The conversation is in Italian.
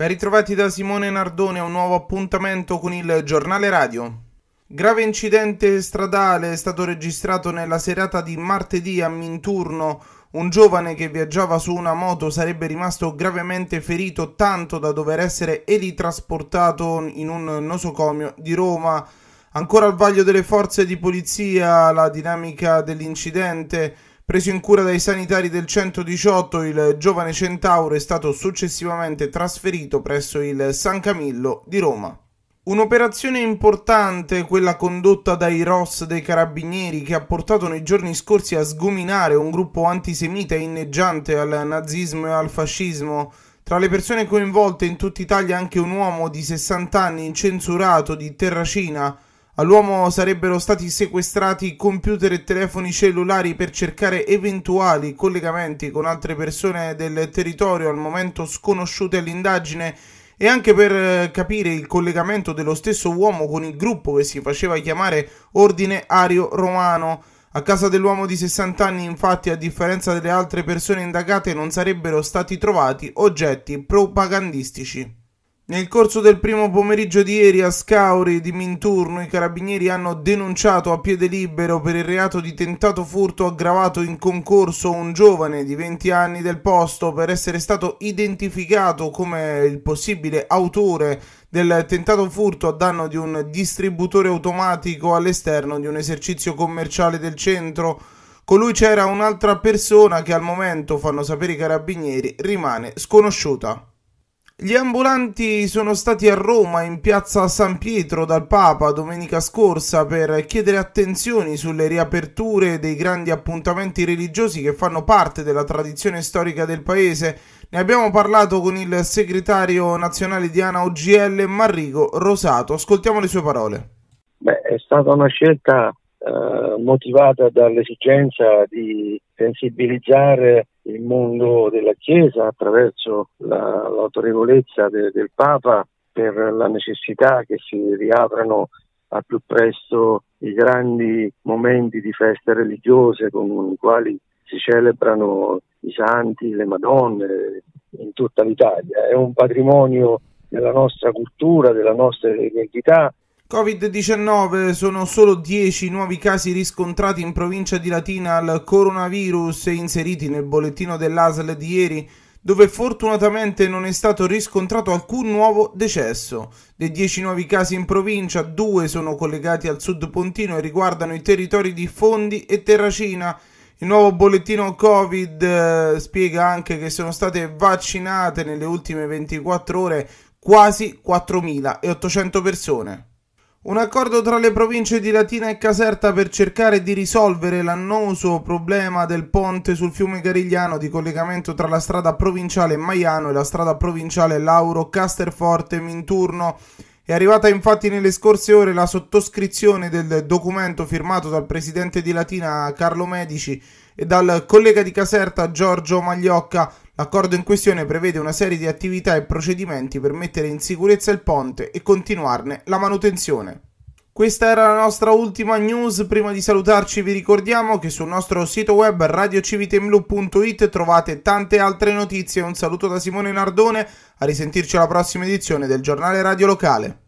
Ben ritrovati da Simone Nardone a un nuovo appuntamento con il giornale radio. Grave incidente stradale è stato registrato nella serata di martedì a Minturno. Un giovane che viaggiava su una moto sarebbe rimasto gravemente ferito tanto da dover essere elitrasportato in un nosocomio di Roma. Ancora al vaglio delle forze di polizia la dinamica dell'incidente Preso in cura dai sanitari del 118, il giovane centauro è stato successivamente trasferito presso il San Camillo di Roma. Un'operazione importante, quella condotta dai ROS dei Carabinieri, che ha portato nei giorni scorsi a sgominare un gruppo antisemita inneggiante al nazismo e al fascismo. Tra le persone coinvolte in tutta Italia anche un uomo di 60 anni incensurato di Terracina, All'uomo sarebbero stati sequestrati computer e telefoni cellulari per cercare eventuali collegamenti con altre persone del territorio al momento sconosciute all'indagine e anche per eh, capire il collegamento dello stesso uomo con il gruppo che si faceva chiamare Ordine Ario Romano. A casa dell'uomo di 60 anni, infatti, a differenza delle altre persone indagate, non sarebbero stati trovati oggetti propagandistici. Nel corso del primo pomeriggio di ieri a Scauri di Minturno i carabinieri hanno denunciato a piede libero per il reato di tentato furto aggravato in concorso un giovane di 20 anni del posto per essere stato identificato come il possibile autore del tentato furto a danno di un distributore automatico all'esterno di un esercizio commerciale del centro. Con lui c'era un'altra persona che al momento, fanno sapere i carabinieri, rimane sconosciuta. Gli ambulanti sono stati a Roma in piazza San Pietro dal Papa domenica scorsa per chiedere attenzioni sulle riaperture dei grandi appuntamenti religiosi che fanno parte della tradizione storica del paese. Ne abbiamo parlato con il segretario nazionale di ANA OGL Marrico Rosato. Ascoltiamo le sue parole. Beh, è stata una scelta eh motivata dall'esigenza di sensibilizzare il mondo della Chiesa attraverso la, l'autorevolezza de, del Papa per la necessità che si riaprano al più presto i grandi momenti di feste religiose con i quali si celebrano i santi, le Madonne in tutta l'Italia. È un patrimonio della nostra cultura, della nostra identità Covid-19 sono solo 10 nuovi casi riscontrati in provincia di Latina al coronavirus e inseriti nel bollettino dell'ASL di ieri, dove fortunatamente non è stato riscontrato alcun nuovo decesso. Dei 10 nuovi casi in provincia, due sono collegati al sud pontino e riguardano i territori di Fondi e Terracina. Il nuovo bollettino Covid eh, spiega anche che sono state vaccinate nelle ultime 24 ore quasi 4.800 persone. Un accordo tra le province di Latina e Caserta per cercare di risolvere l'annoso problema del ponte sul fiume Garigliano di collegamento tra la strada provinciale Maiano e la strada provinciale Lauro Casterforte Minturno. È arrivata infatti nelle scorse ore la sottoscrizione del documento firmato dal presidente di Latina Carlo Medici e dal collega di Caserta Giorgio Magliocca L'accordo in questione prevede una serie di attività e procedimenti per mettere in sicurezza il ponte e continuarne la manutenzione. Questa era la nostra ultima news, prima di salutarci vi ricordiamo che sul nostro sito web radiocivitemlu.it trovate tante altre notizie, un saluto da Simone Nardone, a risentirci alla prossima edizione del giornale radio locale.